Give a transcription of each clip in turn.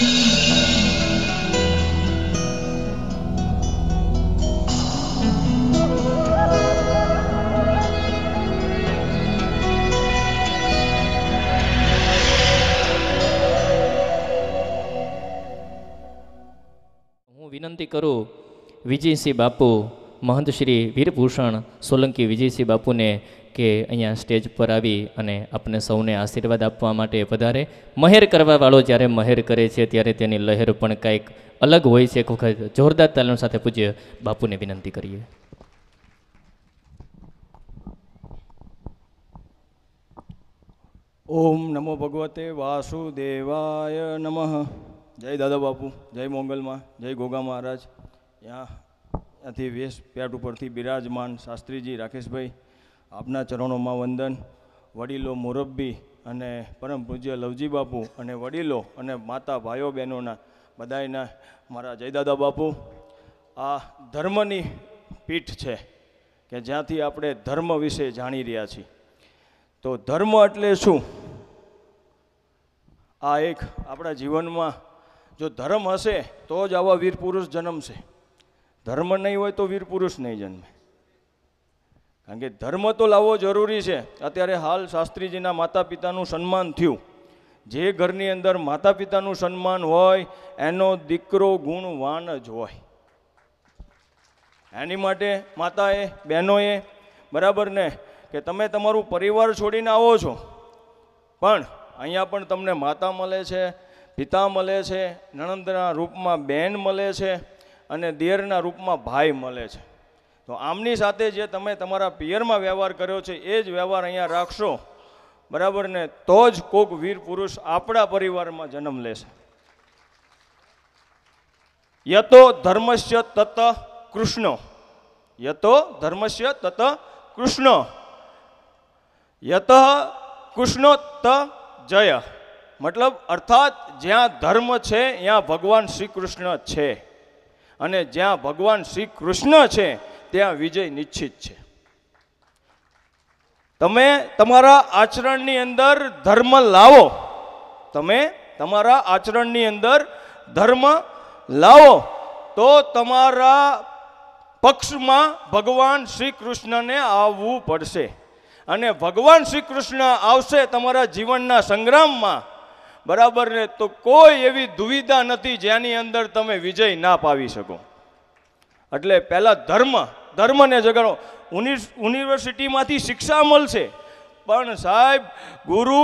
વિનંતી કરું વિજયસિંહ બાપુ મહંત શ્રી વીરભૂષણ સોલંકી વિજયસિંહ બાપુને કે અહીંયા સ્ટેજ પર આવી અને આપણે સૌને આશીર્વાદ આપવા માટે વધારે મહેર કરવાવાળો જ્યારે મહેર કરે છે ત્યારે તેની લહેર પણ કાંઈક અલગ હોય છે એક વખત જોરદાર તાલણ સાથે પૂજ્ય બાપુને વિનંતી કરીએ ઓમ નમો ભગવતે વાસુદેવાય નમઃ જય દાદા બાપુ જય મોંગલમાં જય ગોગા મહારાજ ત્યાં ત્યાંથી વેશ પેટ ઉપરથી બિરાજમાન શાસ્ત્રીજી રાકેશભાઈ આપના ચરણોમાં વંદન વડીલો મુરબ્બી અને પરમ પૂજ્ય લવજી બાપુ અને વડીલો અને માતા ભાઈઓ બહેનોના બધાયના મારા જયદાદા બાપુ આ ધર્મની પીઠ છે કે જ્યાંથી આપણે ધર્મ વિશે જાણી રહ્યા છીએ તો ધર્મ એટલે શું આ એક આપણા જીવનમાં જો ધર્મ હશે તો જ આવા વીર પુરુષ જન્મશે ધર્મ નહીં હોય તો વીર પુરુષ નહીં જન્મે કારણ કે ધર્મ તો લાવવો જરૂરી છે અત્યારે હાલ શાસ્ત્રીજીના માતા પિતાનું સન્માન થયું જે ઘરની અંદર માતા પિતાનું સન્માન હોય એનો દીકરો ગુણવાન જ હોય એની માટે માતાએ બહેનોએ બરાબર ને કે તમે તમારું પરિવાર છોડીને આવો છો પણ અહીંયા પણ તમને માતા મળે છે પિતા મળે છે નણંદના રૂપમાં બહેન મળે છે અને દેરના રૂપમાં ભાઈ મળે છે તો આમની સાથે જે તમે તમારા પિયરમાં વ્યવહાર કર્યો છે એ જ વ્યવહાર અહીંયા રાખશો બરાબર ને તો જ કોક વીર પુરુષ આપણા પરિવારમાં જન્મ લેશે યતો ધર્મસ્ય તત કૃષ્ણ યતો ધર્મસ્ય તત કૃષ્ણ યત કૃષ્ણો ત જય મતલબ અર્થાત જ્યાં ધર્મ છે ત્યાં ભગવાન શ્રી કૃષ્ણ છે અને જ્યાં ભગવાન શ્રી કૃષ્ણ છે ત્યાં વિજય નિશ્ચિત છે તમે તમારા આચરણની અંદર ધર્મ લાવો તમે તમારા આચરણની અંદર ધર્મ લાવો તો તમારા પક્ષમાં ભગવાન શ્રી કૃષ્ણને આવવું પડશે અને ભગવાન શ્રી કૃષ્ણ આવશે તમારા જીવનના સંગ્રામમાં બરાબર ને તો કોઈ એવી દુવિધા નથી જેની અંદર તમે વિજય ના પાવી શકો એટલે પહેલાં ધર્મ ધર્મને જગાડો યુનિવર્સિટીમાંથી શિક્ષા મળશે પણ સાહેબ ગુરુ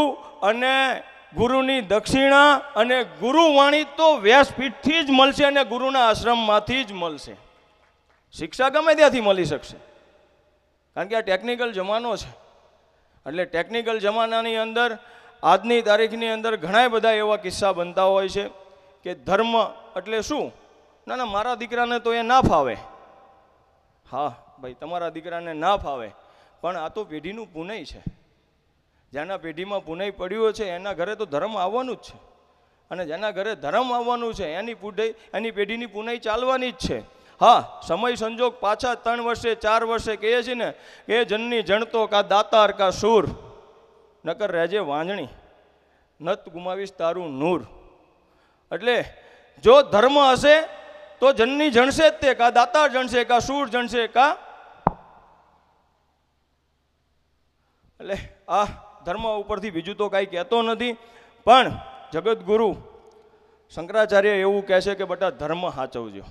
અને ગુરુની દક્ષિણા અને ગુરુવાણી તો વ્યાસપીઠથી જ મળશે અને ગુરુના આશ્રમમાંથી જ મળશે શિક્ષા ગમે ત્યાંથી મળી શકશે કારણ કે આ ટેકનિકલ જમાનો છે એટલે ટેકનિકલ જમાનાની અંદર આજની તારીખની અંદર ઘણા બધા એવા કિસ્સા બનતા હોય છે કે ધર્મ એટલે શું ના ના મારા દીકરાને તો એ ના ફાવે હા ભાઈ તમારા દીકરાને ના ફાવે પણ આ તો પેઢીનું પુનય છે જેના પેઢીમાં પુનય પડ્યો છે એના ઘરે તો ધર્મ આવવાનું જ છે અને જેના ઘરે ધર્મ આવવાનું છે એની પુઢઈ એની પેઢીની પુનય ચાલવાની જ છે હા સમય સંજોગ પાછા ત્રણ વર્ષે ચાર વર્ષે કહીએ છીએ ને એ જનની જણતો કા દાતાર કા સૂર નકર રહેજે વાંજણી નત ગુમાવીશ તારું નૂર એટલે જો ધર્મ હશે તો જણની જણશે જ તે કા દાતાર જણશે કા શૂર જણશે કા એટલે આ ધર્મ ઉપરથી બીજું તો કાંઈ કહેતો નથી પણ જગતગુરુ શંકરાચાર્ય એવું કહે છે કે બટા ધર્મ સાચવજો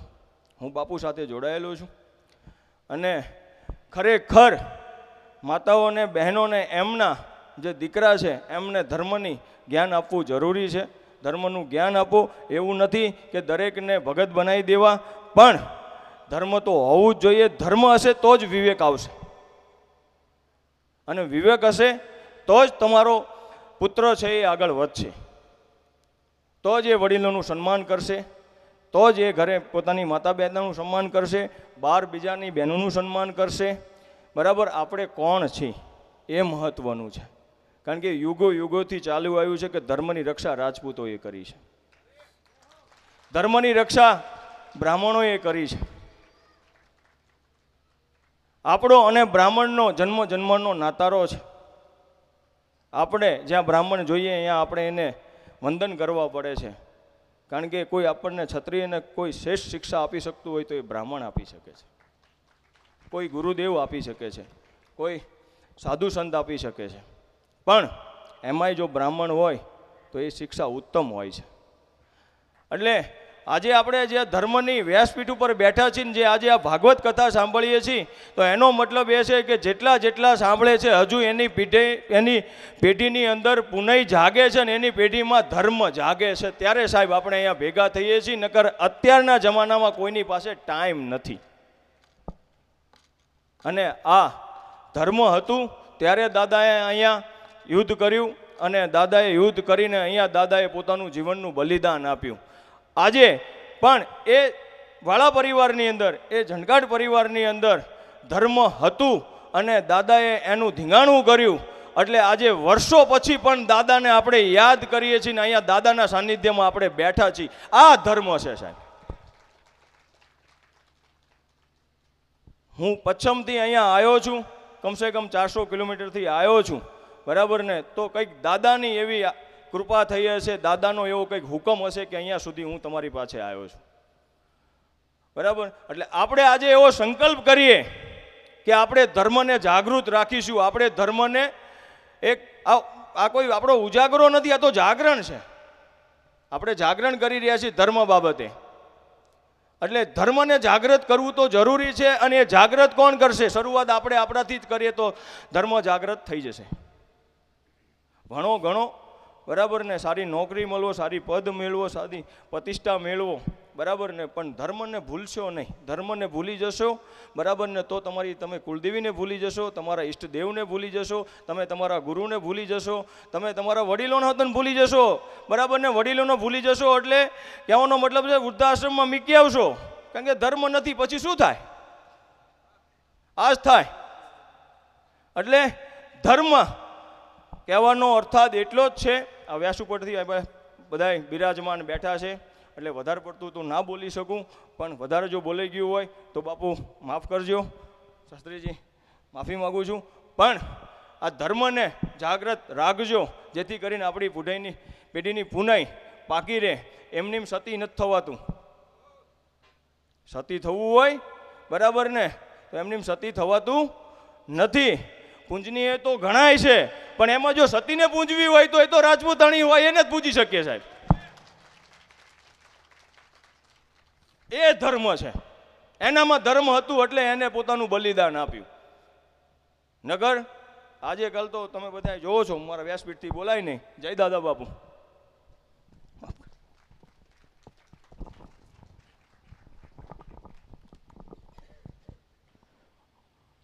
હું બાપુ સાથે જોડાયેલો છું અને ખરેખર માતાઓને બહેનોને એમના જે દીકરા છે એમને ધર્મની જ્ઞાન આપવું જરૂરી છે ધર્મનું જ્ઞાન આપો એવું નથી કે દરેકને ભગત બનાવી દેવા પણ ધર્મ તો હોવું જ જોઈએ ધર્મ હશે તો જ વિવેક આવશે અને વિવેક હશે તો જ તમારો પુત્ર છે એ આગળ વધશે તો જ એ વડીલોનું સન્માન કરશે તો જ એ ઘરે પોતાની માતા બહેનનું સન્માન કરશે બાર બીજાની બહેનોનું સન્માન કરશે બરાબર આપણે કોણ છીએ એ મહત્ત્વનું છે કારણ કે યુગો યુગોથી ચાલુ આવ્યું છે કે ધર્મની રક્ષા રાજપૂતોએ કરી છે ધર્મની રક્ષા બ્રાહ્મણોએ કરી છે આપણો અને બ્રાહ્મણનો જન્મ જન્મનો નાતારો છે આપણે જ્યાં બ્રાહ્મણ જોઈએ ત્યાં આપણે એને વંદન કરવા પડે છે કારણ કે કોઈ આપણને ક્ષત્રિયને કોઈ શ્રેષ્ઠ શિક્ષા આપી શકતું હોય તો એ બ્રાહ્મણ આપી શકે છે કોઈ ગુરુદેવ આપી શકે છે કોઈ સાધુ સંત આપી શકે છે પણ એમાંય જો બ્રાહ્મણ હોય તો એ શિક્ષા ઉત્તમ હોય છે એટલે આજે આપણે જે ધર્મની વ્યાસપીઠ ઉપર બેઠા છીએ જે આજે આ ભાગવત કથા સાંભળીએ છીએ તો એનો મતલબ એ છે કે જેટલા જેટલા સાંભળે છે હજુ એની પીઢે એની પેઢીની અંદર પુનઃ જાગે છે ને એની પેઢીમાં ધર્મ જાગે છે ત્યારે સાહેબ આપણે અહીંયા ભેગા થઈએ છીએ નકર અત્યારના જમાનામાં કોઈની પાસે ટાઈમ નથી અને આ ધર્મ હતું ત્યારે દાદાએ અહીંયા યુદ્ધ કર્યું અને દાદાએ યુદ્ધ કરીને અહીંયા દાદાએ પોતાનું જીવનનું બલિદાન આપ્યું આજે પણ એ વાળા પરિવારની અંદર એ ઝંડકાટ પરિવારની અંદર ધર્મ હતું અને દાદાએ એનું ધીંગાણું કર્યું એટલે આજે વર્ષો પછી પણ દાદાને આપણે યાદ કરીએ છીએ ને અહીંયા દાદાના સાનિધ્યમાં આપણે બેઠા છીએ આ ધર્મ છે સાહેબ હું પચ્છમથી અહીંયા આવ્યો છું કમસે કમ ચારસો કિલોમીટરથી આવ્યો છું બરાબર ને તો કંઈક દાદાની એવી કૃપા થઈ હશે દાદાનો એવો કંઈક હુકમ હશે કે અહીંયા સુધી હું તમારી પાસે આવ્યો છું બરાબર એટલે આપણે આજે એવો સંકલ્પ કરીએ કે આપણે ધર્મને જાગૃત રાખીશું આપણે ધર્મને એક આ કોઈ આપણો ઉજાગરો નથી આ તો જાગરણ છે આપણે જાગરણ કરી રહ્યા છીએ ધર્મ બાબતે એટલે ધર્મને જાગૃત કરવું તો જરૂરી છે અને એ જાગૃત કોણ કરશે શરૂઆત આપણે આપણાથી જ કરીએ તો ધર્મ જાગૃત થઈ જશે ભણો ગણો બરાબર ને સારી નોકરી મળવો સારી પદ મેળવો સારી પ્રતિષ્ઠા મેળવો બરાબર ને પણ ધર્મને ભૂલશો નહીં ધર્મને ભૂલી જશો બરાબર ને તો તમારી તમે કુલદેવીને ભૂલી જશો તમારા ઈષ્ટદેવને ભૂલી જશો તમે તમારા ગુરુને ભૂલી જશો તમે તમારા વડીલોના હતન ભૂલી જશો બરાબર ને વડીલોનો ભૂલી જશો એટલે કહેવાનો મતલબ છે વૃદ્ધાશ્રમમાં મીકી આવશો કારણ કે ધર્મ નથી પછી શું થાય આ જ થાય એટલે ધર્મ કહેવાનો અર્થાત એટલો જ છે આ વ્યાસ ઉપરથી બધા બિરાજમાન બેઠા છે એટલે વધારે પડતું તો ના બોલી શકું પણ વધારે જો બોલાઈ ગયું હોય તો બાપુ માફ કરજો શાસ્ત્રીજી માફી માગું છું પણ આ ધર્મને જાગ્રત રાખજો જેથી કરીને આપણી પુઢાઈની પેઢીની પુનાઈ પાકી રહે એમની સતી નથી થવાતું સતી થવું હોય બરાબર ને તો એમની સતી થવાતું નથી પૂંજનીય તો ઘણાય છે પણ એમાં જો સતીને પૂંજવી હોય તો એ તો રાજપૂતાણી હોય એને જ પૂજી શકીએ સાહેબ એ ધર્મ છે એનામાં ધર્મ હતું એટલે એને પોતાનું બલિદાન આપ્યું નગર આજે કાલ તો તમે બધા જોવો છો મારા વ્યાસપીઠથી બોલાય નહીં જય દાદા બાપુ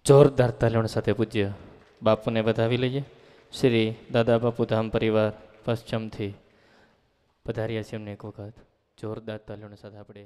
જોરદાર તાલવણ સાથે પૂજ્ય બાપુને વધાવી લઈએ શ્રી દાદા બાપુધામ પરિવાર પશ્ચિમથી પધાર્યા છે એમને એક વખત જોરદાર તાલીઓને સાથે આપણે